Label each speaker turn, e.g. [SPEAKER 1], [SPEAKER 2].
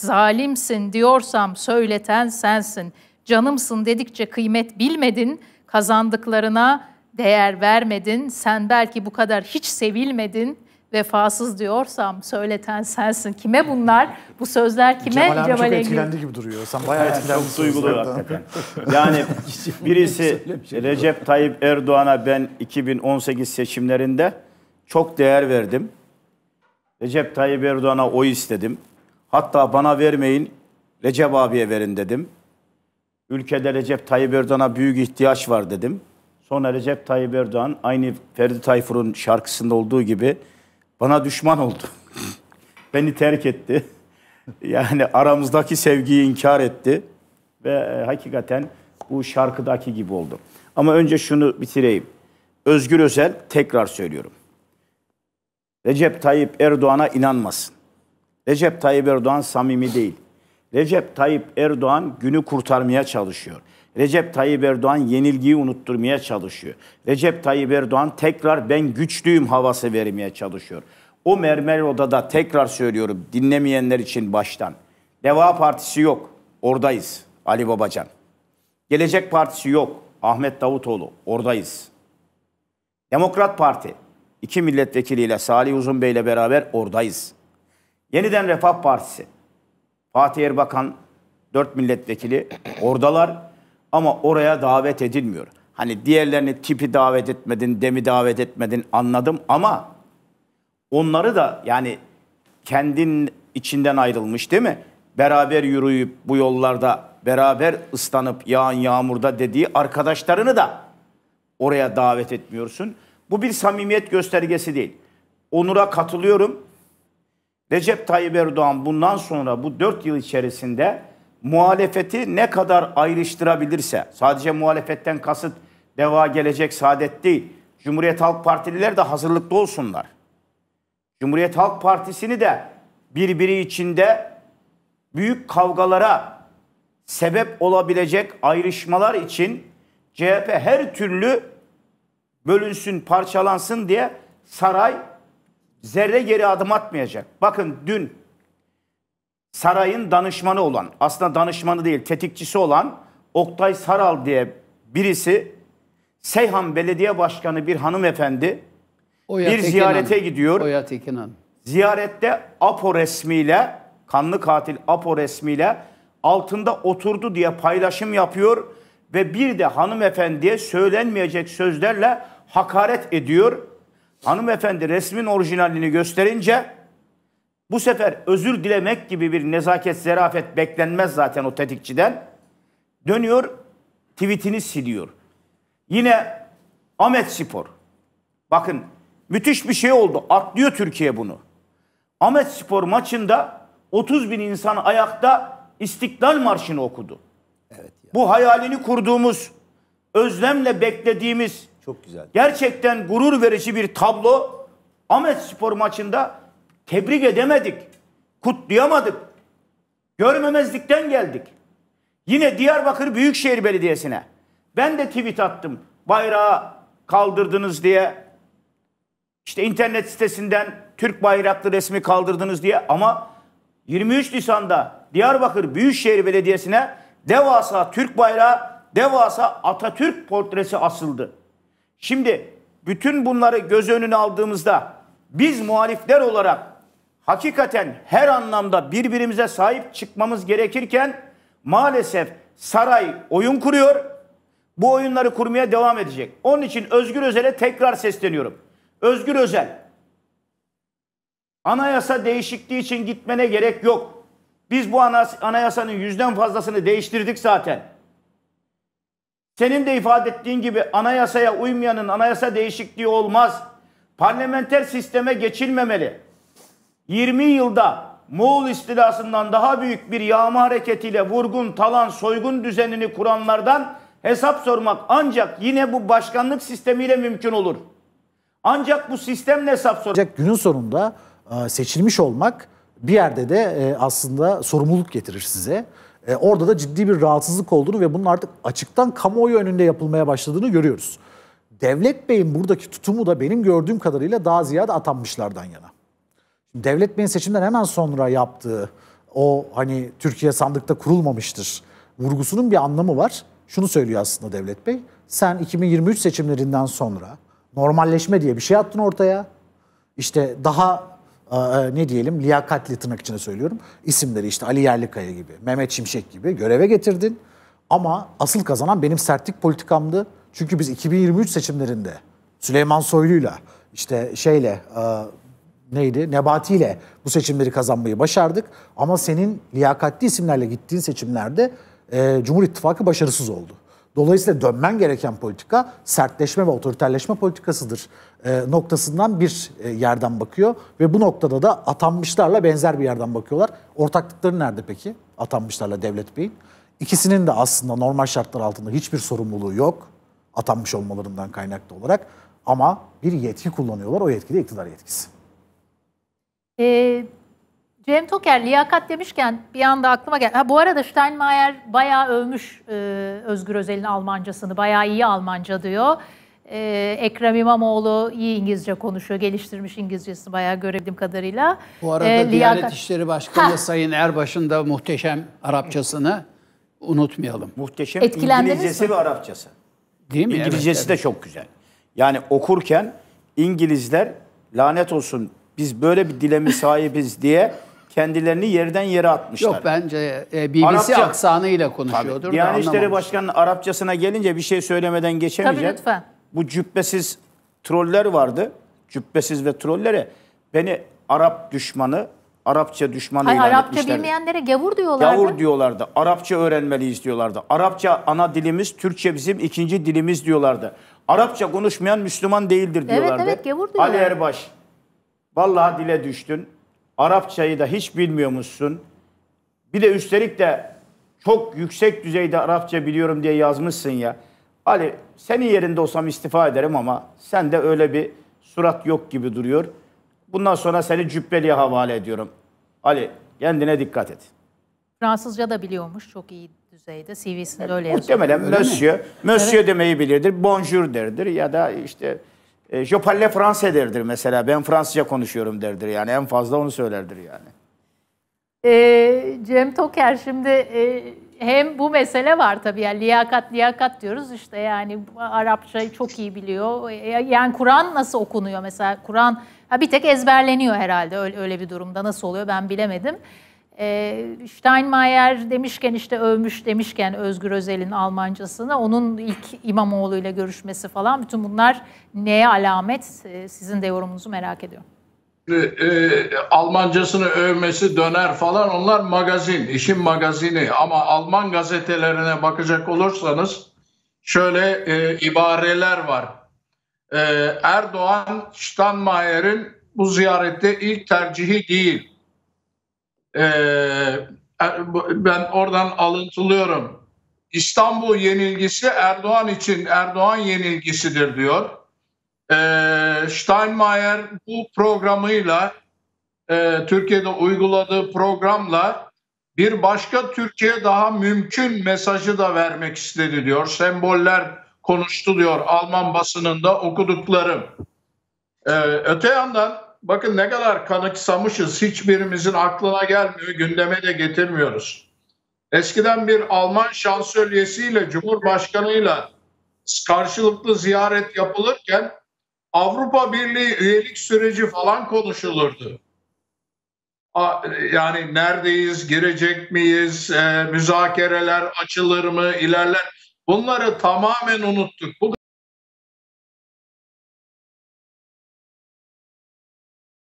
[SPEAKER 1] zalimsin diyorsam söyleten sensin. Canımsın dedikçe kıymet bilmedin, kazandıklarına değer vermedin. Sen belki bu kadar hiç sevilmedin. Vefasız diyorsam söyleten sensin. Kime bunlar? Bu sözler kime? Cemal abi Cemal çok Engin. etkilendi
[SPEAKER 2] gibi duruyor. Sen bayağı etkilendi. Çok duygulu hakikaten.
[SPEAKER 3] Yani birisi şey. Recep Tayyip Erdoğan'a ben 2018 seçimlerinde çok değer verdim. Recep Tayyip Erdoğan'a oy istedim. Hatta bana vermeyin Recep abiye verin dedim. Ülkede Recep Tayyip Erdoğan'a büyük ihtiyaç var dedim. Sonra Recep Tayyip Erdoğan aynı Ferdi Tayfur'un şarkısında olduğu gibi bana düşman oldu. Beni terk etti. Yani aramızdaki sevgiyi inkar etti. Ve e, hakikaten bu şarkıdaki gibi oldu. Ama önce şunu bitireyim. Özgür Özel tekrar söylüyorum. Recep Tayyip Erdoğan'a inanmasın. Recep Tayyip Erdoğan samimi değil. Recep Tayyip Erdoğan günü kurtarmaya çalışıyor. Recep Tayyip Erdoğan yenilgiyi unutturmaya çalışıyor. Recep Tayyip Erdoğan tekrar ben güçlüyüm havası vermeye çalışıyor. O mermer odada tekrar söylüyorum dinlemeyenler için baştan. Deva Partisi yok. Oradayız Ali Babacan. Gelecek Partisi yok. Ahmet Davutoğlu. Oradayız. Demokrat Parti. iki milletvekiliyle Salih Uzun Bey ile beraber oradayız. Yeniden Refah Partisi. Fatih Erbakan 4 milletvekili oradalar ama oraya davet edilmiyor. Hani diğerlerini tipi davet etmedin, demi davet etmedin anladım ama onları da yani kendin içinden ayrılmış değil mi? Beraber yürüyüp bu yollarda beraber ıslanıp yağan yağmurda dediği arkadaşlarını da oraya davet etmiyorsun. Bu bir samimiyet göstergesi değil. Onur'a katılıyorum. Recep Tayyip Erdoğan bundan sonra bu 4 yıl içerisinde muhalefeti ne kadar ayrıştırabilirse, sadece muhalefetten kasıt deva gelecek saadet değil, Cumhuriyet Halk Partililer de hazırlıklı olsunlar. Cumhuriyet Halk Partisi'ni de birbiri içinde büyük kavgalara sebep olabilecek ayrışmalar için CHP her türlü bölünsün, parçalansın diye saray zerre geri adım atmayacak. Bakın dün sarayın danışmanı olan, aslında danışmanı değil tetikçisi olan Oktay Saral diye birisi Seyhan Belediye Başkanı bir hanımefendi Oya bir Tekin ziyarete Hanım.
[SPEAKER 4] gidiyor. Oya Tekin Hanım.
[SPEAKER 3] Ziyarette APO resmiyle, kanlı katil APO resmiyle altında oturdu diye paylaşım yapıyor ve bir de hanımefendiye söylenmeyecek sözlerle hakaret ediyor hanımefendi resmin orijinalini gösterince bu sefer özür dilemek gibi bir nezaket, zerafet beklenmez zaten o tetikçiden. Dönüyor, tweetini siliyor. Yine Ahmet Spor. Bakın müthiş bir şey oldu. Atlıyor Türkiye bunu. Ahmet Spor maçında 30 bin insan ayakta İstiklal Marşı'nı okudu. Evet ya. Bu hayalini kurduğumuz, özlemle beklediğimiz çok güzel. Gerçekten gurur verici bir tablo. Ahmet Spor maçında tebrik edemedik. Kutlayamadık. Görmemezlikten geldik. Yine Diyarbakır Büyükşehir Belediyesi'ne. Ben de tweet attım. Bayrağı kaldırdınız diye. İşte internet sitesinden Türk bayraklı resmi kaldırdınız diye. Ama 23 Nisan'da Diyarbakır Büyükşehir Belediyesi'ne devasa Türk bayrağı, devasa Atatürk portresi asıldı. Şimdi bütün bunları göz önüne aldığımızda biz muhalifler olarak hakikaten her anlamda birbirimize sahip çıkmamız gerekirken maalesef saray oyun kuruyor. Bu oyunları kurmaya devam edecek. Onun için Özgür Özel'e tekrar sesleniyorum. Özgür Özel anayasa değişikliği için gitmene gerek yok. Biz bu anayasanın yüzden fazlasını değiştirdik zaten. Senin de ifade ettiğin gibi anayasaya uymayanın anayasa değişikliği olmaz. Parlamenter sisteme geçilmemeli. 20 yılda Moğol istilasından daha büyük bir yağma hareketiyle vurgun, talan, soygun düzenini kuranlardan hesap sormak ancak yine bu başkanlık sistemiyle mümkün olur. Ancak bu sistemle hesap sormak. Ancak günün sonunda e, seçilmiş olmak bir yerde de e, aslında
[SPEAKER 2] sorumluluk getirir size. E, orada da ciddi bir rahatsızlık olduğunu ve bunun artık açıktan kamuoyu önünde yapılmaya başladığını görüyoruz. Devlet Bey'in buradaki tutumu da benim gördüğüm kadarıyla daha ziyade atanmışlardan yana. Devlet Bey'in seçimden hemen sonra yaptığı o hani Türkiye sandıkta kurulmamıştır vurgusunun bir anlamı var. Şunu söylüyor aslında Devlet Bey. Sen 2023 seçimlerinden sonra normalleşme diye bir şey attın ortaya. İşte daha e, ne diyelim liyakatli tırnak içinde söylüyorum isimleri işte Ali Yerlikaya gibi, Mehmet Şimşek gibi göreve getirdin. Ama asıl kazanan benim sertlik politikamdı. Çünkü biz 2023 seçimlerinde Süleyman Soylu'yla işte şeyle e, neydi Nebati ile bu seçimleri kazanmayı başardık. Ama senin liyakatli isimlerle gittiğin seçimlerde e, Cumhur İttifakı başarısız oldu. Dolayısıyla dönmen gereken politika sertleşme ve otoriterleşme politikasıdır e, noktasından bir e, yerden bakıyor. Ve bu noktada da atanmışlarla benzer bir yerden bakıyorlar. Ortaklıkları nerede peki atanmışlarla Devlet Bey'in? İkisinin de aslında normal şartlar altında hiçbir sorumluluğu yok atanmış olmalarından kaynaklı olarak. Ama bir yetki kullanıyorlar. O yetki de iktidar yetkisi.
[SPEAKER 1] Ee, Cem Toker liyakat demişken bir anda aklıma geldi. Ha, bu arada Steinmeier bayağı övmüş e, Özgür Özel'in Almancasını. Bayağı iyi Almanca diyor. E, Ekrem İmamoğlu iyi İngilizce konuşuyor. Geliştirmiş İngilizcesini bayağı görebildiğim kadarıyla. Bu arada e, liyakat... Diyanet İşleri Başkanı ha.
[SPEAKER 4] Sayın Erbaş'ın da muhteşem Arapçasını unutmayalım. Muhteşem İngilizcesi mi? ve Arapçası.
[SPEAKER 3] Değil mi? İngilizcesi evet, de evet. çok güzel. Yani okurken İngilizler lanet olsun biz böyle bir dilemi sahibiz diye kendilerini yerden yere atmışlar. Yok
[SPEAKER 4] bence e, BBC Arapça, aksanıyla konuşuyordur. Tabii. Diyanet İşleri
[SPEAKER 3] Başkanı'nın Arapçasına gelince bir şey söylemeden geçemeyecek. Tabii lütfen. Bu cübbesiz troller vardı. Cübbesiz ve trollere beni Arap düşmanı, Arapça düşmanı Hayır, ilan Arapça etmişlerdi.
[SPEAKER 1] bilmeyenlere gavur diyorlardı. Gavur
[SPEAKER 3] diyorlardı. Arapça öğrenmeliyiz diyorlardı. Arapça ana dilimiz, Türkçe bizim ikinci dilimiz diyorlardı. Arapça konuşmayan Müslüman değildir diyorlardı. Evet evet gavur diyorlardı. Ali Erbaş, vallahi dile düştün Arapçayı da hiç bilmiyormuşsun. Bir de üstelik de çok yüksek düzeyde Arapça biliyorum diye yazmışsın ya. Ali senin yerinde olsam istifa ederim ama sen de öyle bir surat yok gibi duruyor. Bundan sonra seni cübbeliye havale ediyorum. Ali kendine dikkat et.
[SPEAKER 1] Fransızca da biliyormuş çok iyi düzeyde. CV'sinde e, öyle yazıyor. Muhtemelen monsieur, monsieur
[SPEAKER 3] evet. demeyi bilirdir. Bonjour derdir ya da işte e, je Fransa français derdir mesela. Ben Fransızca konuşuyorum derdir yani. En fazla onu söylerdir yani.
[SPEAKER 1] E, Cem Toker şimdi e, hem bu mesele var tabii yani liyakat liyakat diyoruz işte yani Arapçayı çok iyi biliyor. E, yani Kur'an nasıl okunuyor mesela Kur'an bir tek ezberleniyor herhalde öyle, öyle bir durumda nasıl oluyor ben bilemedim. E, Steinmeier demişken işte övmüş demişken Özgür Özel'in Almancasını, onun ilk İmamoğlu ile görüşmesi falan bütün bunlar neye alamet? E, sizin de yorumunuzu merak ediyorum.
[SPEAKER 4] Ee, e, Almancasını övmesi döner falan onlar magazin, işin magazini ama Alman gazetelerine bakacak olursanız şöyle e, ibareler var. E, Erdoğan Steinmeier'in bu ziyarette ilk tercihi değil ee, er, ben oradan alıntılıyorum. İstanbul yenilgisi Erdoğan için Erdoğan yenilgisidir diyor. Ee, Steinmeier bu programıyla e, Türkiye'de uyguladığı programla bir başka Türkiye daha mümkün mesajı da vermek istedi diyor. Semboller konuştu diyor Alman basınında okuduklarım. Ee, öte yandan Bakın ne kadar kanıksamışız hiçbirimizin aklına gelmiyor, gündeme de getirmiyoruz. Eskiden bir Alman şansölyesiyle, cumhurbaşkanıyla karşılıklı ziyaret yapılırken Avrupa Birliği üyelik süreci falan konuşulurdu. Yani neredeyiz, girecek miyiz, e, müzakereler açılır mı, ilerler. Bunları tamamen
[SPEAKER 3] unuttuk. Bu